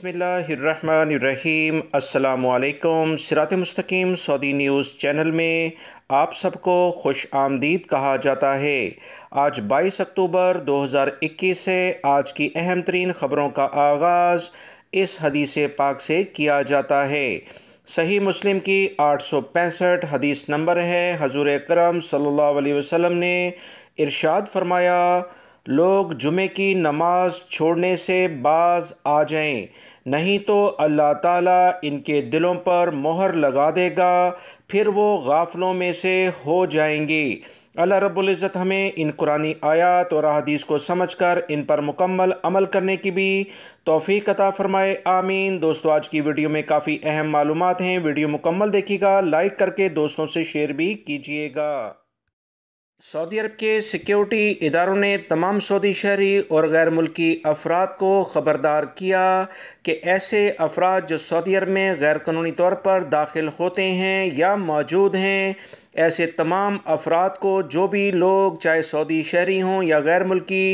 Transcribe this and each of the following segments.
बसमीम अल्लाम सिरात मस्तकीम सऊदी न्यूज़ चैनल में आप सबको खुश आमदीद कहा जाता है आज 22 अक्टूबर 2021 से आज की अहम तरीन ख़बरों का आगाज़ इस हदीस पाक से किया जाता है सही मुस्लिम की आठ सौ पैंसठ हदीस नंबर है हजूर करम सल्ला अलैहि ने इरशाद फरमाया लोग जुमे की नमाज छोड़ने से बाज आ जाएं नहीं तो अल्लाह ताला इनके दिलों पर मोहर लगा देगा फिर वो गाफलों में से हो जाएंगे अल्लाह रबुल्ज़त हमें इन कुरानी आयात और अदीस को समझ कर इन पर मुकम्मल अमल करने की भी तोफ़ी कता फ़रमाए आमीन दोस्तों आज की वीडियो में काफ़ी अहम मालूम हैं वीडियो मुकम्मल देखिएगा लाइक करके दोस्तों से शेयर भी कीजिएगा सऊदी अरब के सिक्योरिटी इदारों ने तमाम सऊदी शहरी और गैर मुल्की अफराद को ख़बरदार किया कि ऐसे अफराद जो सऊदी अरब में गैर कानूनी तौर पर दाखिल होते हैं या मौजूद हैं ऐसे तमाम अफराद को जो भी लोग चाहे सऊदी शहरी हों या गैर मुल्की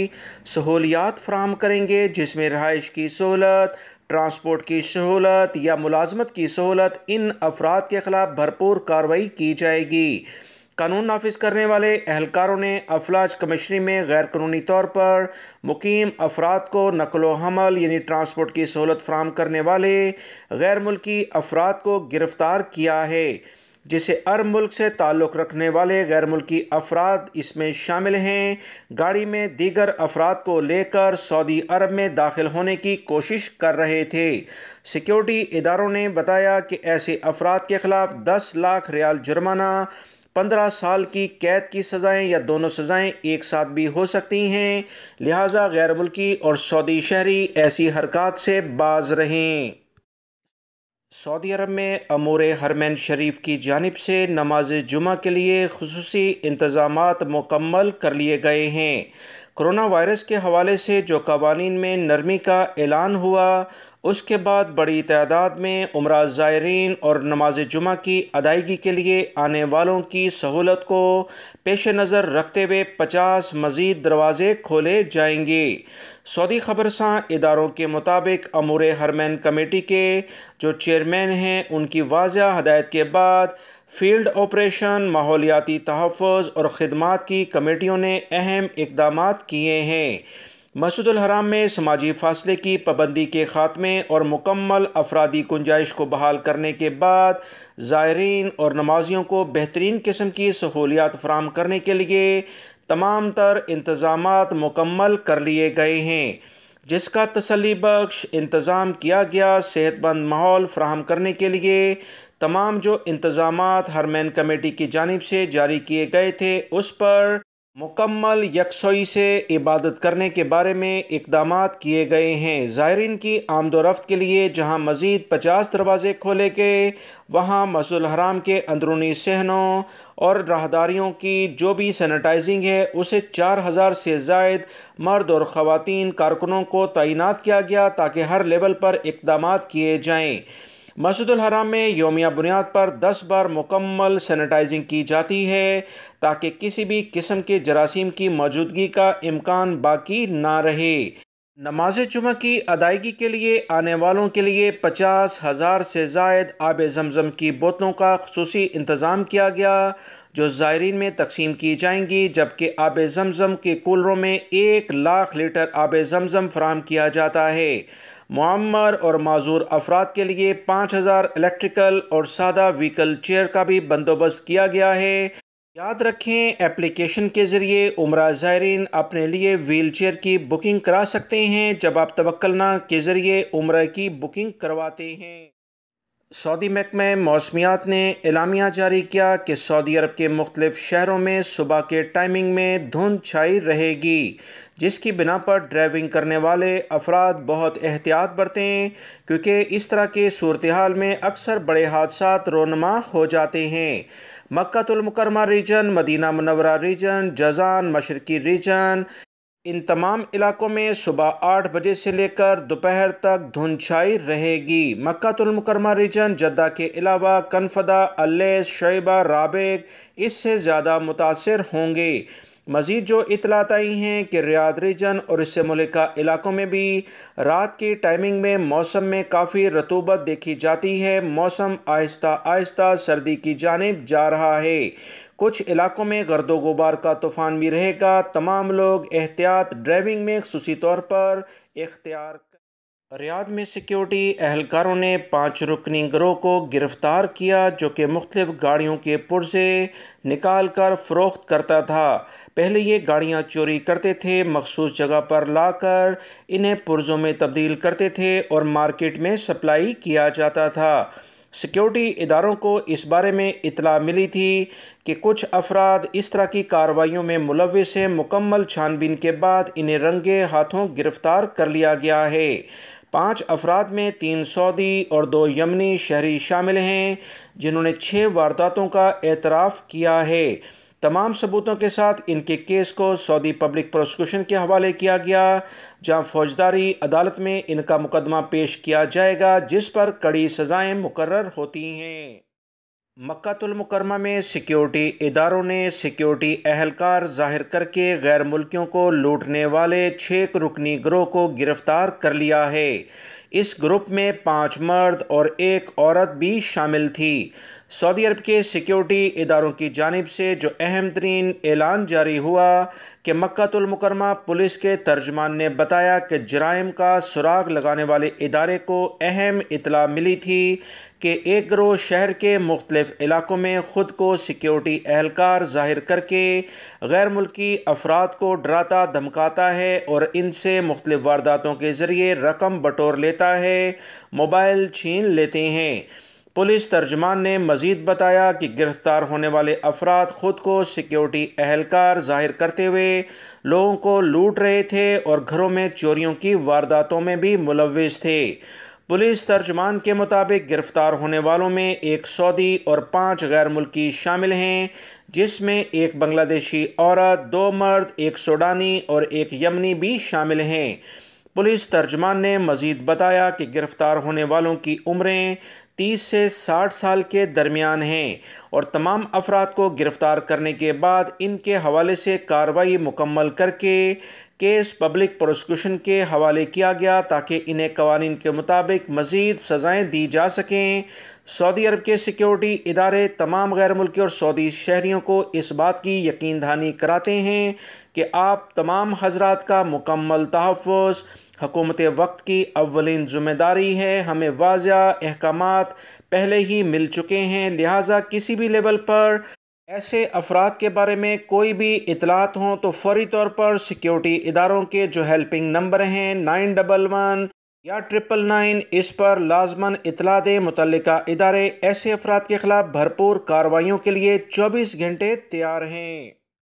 सहूलियात फ्राहम करेंगे जिसमें रहाइश की सहूलत ट्रांसपोर्ट की सहूलत या मुलाजमत की सहूलत इन अफराद के ख़िलाफ़ भरपूर कार्रवाई की जाएगी कानून नाफिज करने वाले एहलकारों ने अफलाज कमिश्नरी में गैर कानूनी तौर पर मुकीम अफराद को नकलो हमल यानी ट्रांसपोर्ट की सहूलत फ्राहम करने वाले गैर मुल्की अफराद को गिरफ़्तार किया है जिसे अरब मुल्क से ताल्लुक़ रखने वाले गैर मुल्की अफराद इसमें शामिल हैं गाड़ी में दीगर अफराद को लेकर सऊदी अरब में दाखिल होने की कोशिश कर रहे थे सिक्योरिटी इदारों ने बताया कि ऐसे अफराद के ख़िलाफ़ दस लाख रियाल जुर्माना पंद्रह साल की कैद की सज़ाएं या दोनों सज़ाएं एक साथ भी हो सकती हैं लिहाजा गैर मुल्की और सऊदी शहरी ऐसी हरकत से बाज रहें सऊदी अरब में अमूर हरमैन शरीफ की जानब से नमाज जुमा के लिए खसूस इंतज़ाम मुकम्मल कर लिए गए हैं कोरोना वायरस के हवाले से जो कवानीन में नरमी का ऐलान हुआ उसके बाद बड़ी तादाद में उम्र ज़ायरीन और नमाज जुमा की अदायगी के लिए आने वालों की सहूलत को पेश नज़र रखते हुए पचास मज़ीद दरवाज़े खोले जाएंगे सऊदी खबरसा इदारों के मुताबिक अमूर हरमैन कमेटी के जो चेयरमैन हैं उनकी वाजह हदायत के बाद फील्ड ऑपरेशन माहौलियाती तहफ़ और ख़दमात की कमेटियों ने अहम इकदाम किए हैं मसूद हराम में समाजी फासले की पाबंदी के ख़ात्मे और मुकम्मल अफरादी गुंजाइश को बहाल करने के बाद ज़ायरीन और नमाजियों को बेहतरीन किस्म की सहूलियात फ्राहम करने के लिए तमाम तर इंतज़ाम मुकम्मल कर लिए गए हैं जिसका तसली बख्श इंतज़ाम किया गया सेहतमंद माहौल फ्राहम करने के लिए तमाम जो इंतज़ाम हरमैन कमेटी की जानब से जारी किए गए थे उस पर मुकम्मल यकसोई से इबादत करने के बारे में इकदाम किए गए हैं ज़ायरीन की आमदोरफ़्त के लिए जहां मज़ीद पचास दरवाज़े खोले गए वहां मसूल हराम के अंदरूनी सहनों और राहदारियों की जो भी सैनिटाइजिंग है उसे चार हज़ार से जायद मर्द और ख़वान कारकुनों को तैनात किया गया ताकि हर लेवल पर इकदाम किए जाएँ मस्जिद हराम में योमिया बुनियाद पर 10 बार मुकम्मल सैनिटाइजिंग की जाती है ताकि किसी भी किस्म के जरासीम की मौजूदगी का इम्कान बाकी ना रहे नमाज जुमा की अदायगी के लिए आने वालों के लिए पचास हज़ार से जायद आब जमज़म की बोतलों का खसूस इंतज़ाम किया गया जो ज़ायरीन में तकसीम की जाएंगी जबकि आब जमज़म के कूलरों में एक लाख लीटर आब जमज़म फराम किया जाता है मम्मर और माजूर अफराद के लिए पाँच हज़ार इलेक्ट्रिकल और सादा व्हीकल चेयर का भी बंदोबस्त किया गया है याद रखें एप्लीकेशन के ज़रिए उम्र ज़ायरीन अपने लिए व्हील चेयर की बुकिंग करा सकते हैं जब आप तवक्लना के ज़रिए उम्र की बुकिंग करवाते हैं सऊदी महकमे मौसमियात ने एलामिया जारी किया कि सऊदी अरब के मुख्तलिफ शहरों में सुबह के टाइमिंग में धुंध छाई रहेगी जिसकी बिना पर ड्राइविंग करने वाले अफराद बहुत एहतियात बरतें क्योंकि इस तरह के सूरत हाल में अक्सर बड़े हादसा रोनमा हो जाते हैं मक्तुलमकरमा रीजन मदीना मनवरा रीजन जजान मशरकी रीजन इन तमाम इलाकों में सुबह आठ बजे से लेकर दोपहर तक धुनछाई रहेगी मक्तुलमकरमा रीजन जद्दा के अलावा कनफदा अलेस शैबा राबेग इससे ज़्यादा मुतासर होंगे मज़ीद जो इतलात आई हैं कि रियाद रीजन और इससे मुल्क इलाकों में भी रात की टाइमिंग में मौसम में काफ़ी रतूबत देखी जाती है मौसम आहिस्ता आहिस्ता सर्दी की जानब जा रहा है कुछ इलाकों में गर्द गुबार का तूफ़ान भी रहेगा तमाम लोग एहतियात ड्राइविंग में खसूसी तौर पर इख्तियार रियाद में सिक्योरिटी अहलकारों ने पाँच रुकनी ग्रोह को गिरफ्तार किया जो कि मुख्तफ गाड़ियों के पुर्जे निकाल कर फरोख्त करता था पहले ये गाड़ियाँ चोरी करते थे मखसूस जगह पर लाकर इन्हें पुर्जों में तब्दील करते थे और मार्केट में सप्लाई किया जाता था सिक्योरिटी इदारों को इस बारे में इतला मिली थी कि कुछ अफराद इस तरह की कार्रवाइयों में मुलविस हैं मुकम्मल छानबीन के बाद इन्हें रंगे हाथों गिरफ़्तार कर लिया गया है पाँच अफराद में तीन सऊदी और दो यमनी शहरी शामिल हैं जिन्होंने छः वारदातों का एतराफ़ किया है तमाम सबूतों के साथ इनके केस को सऊदी पब्लिक प्रोसिक्यूशन के हवाले किया गया जहां फौजदारी अदालत में इनका मुकदमा पेश किया जाएगा जिस पर कड़ी सज़ाएं मुकर्र होती हैं मक्तुलमकरमा में सिक्योरिटी इदारों ने सिक्योरिटी अहलकार जाहिर करके गैर मुल्कियों को लूटने वाले छः रुकनी ग्रोह को गिरफ्तार कर लिया है इस ग्रुप में पाँच मर्द और एक औरत भी शामिल थी सऊदी अरब के सिक्योरिटी इदारों की जानब से जो अहम तरीन ऐलान जारी हुआ कि मक्तुलमकरमा पुलिस के तर्जमान ने बताया कि जराइम का सुराग लगाने वाले इदारे को अहम इतला मिली थी कि एक ग्रोह शहर के मुख्तलिफ इलाकों में ख़ुद को सिक्योरिटी एहलकार ज़ाहिर करके गैर मुल्की अफराद को डराता धमकाता है और इनसे मुख्तलिफ वारदातों के ज़रिए रकम बटोर लेता है मोबाइल छीन लेते हैं पुलिस तर्जमान ने मज़ीद बताया कि गिरफ़्तार होने वाले अफराद ख़ुद को सिक्योरिटी अहलकार जाहिर करते हुए लोगों को लूट रहे थे और घरों में चोरियों की वारदातों में भी मुलविस थे पुलिस तर्जमान के मुताबिक गिरफ़्तार होने वालों में एक सऊदी और पाँच गैर मुल्की शामिल हैं जिसमें एक बांग्लादेशी औरत दो मर्द एक सोडानी और एक यमनी भी शामिल हैं पुलिस तर्जमान ने मज़ीद बताया कि गिरफ़्तार होने वालों की उम्रें तीस से साठ साल के दरमियान हैं और तमाम अफराद को गिरफ्तार करने के बाद इनके हवाले से कार्रवाई मुकम्मल करके केस पब्लिक प्रोसिक्यूशन के हवाले किया गया ताकि इन्हें कवानीन के मुताबिक मज़ीद सज़ाएँ दी जा सकें सऊदी अरब के सिक्योरिटी इदारे तमाम गैर मुल्की और सऊदी शहरीों को इस बात की यकीन दहानी कराते हैं कि आप तमाम हजरात का मुकम्मल तहफ़ हकूमत वक्त की अवलिन ज़िम्मेदारी है हमें वाजह अहकाम पहले ही मिल चुके हैं लिहाजा किसी भी लेवल पर ऐसे अफराद के बारे में कोई भी इतलात हों तो फौरी तौर पर सिक्योरिटी इदारों के जो हेल्पिंग नंबर हैं नाइन डबल वन या ट्रिपल नाइन इस पर लाजमन इतला दें मुतल इदारे ऐसे अफराद के खिलाफ भरपूर कार्रवाई के लिए चौबीस घंटे तैयार हैं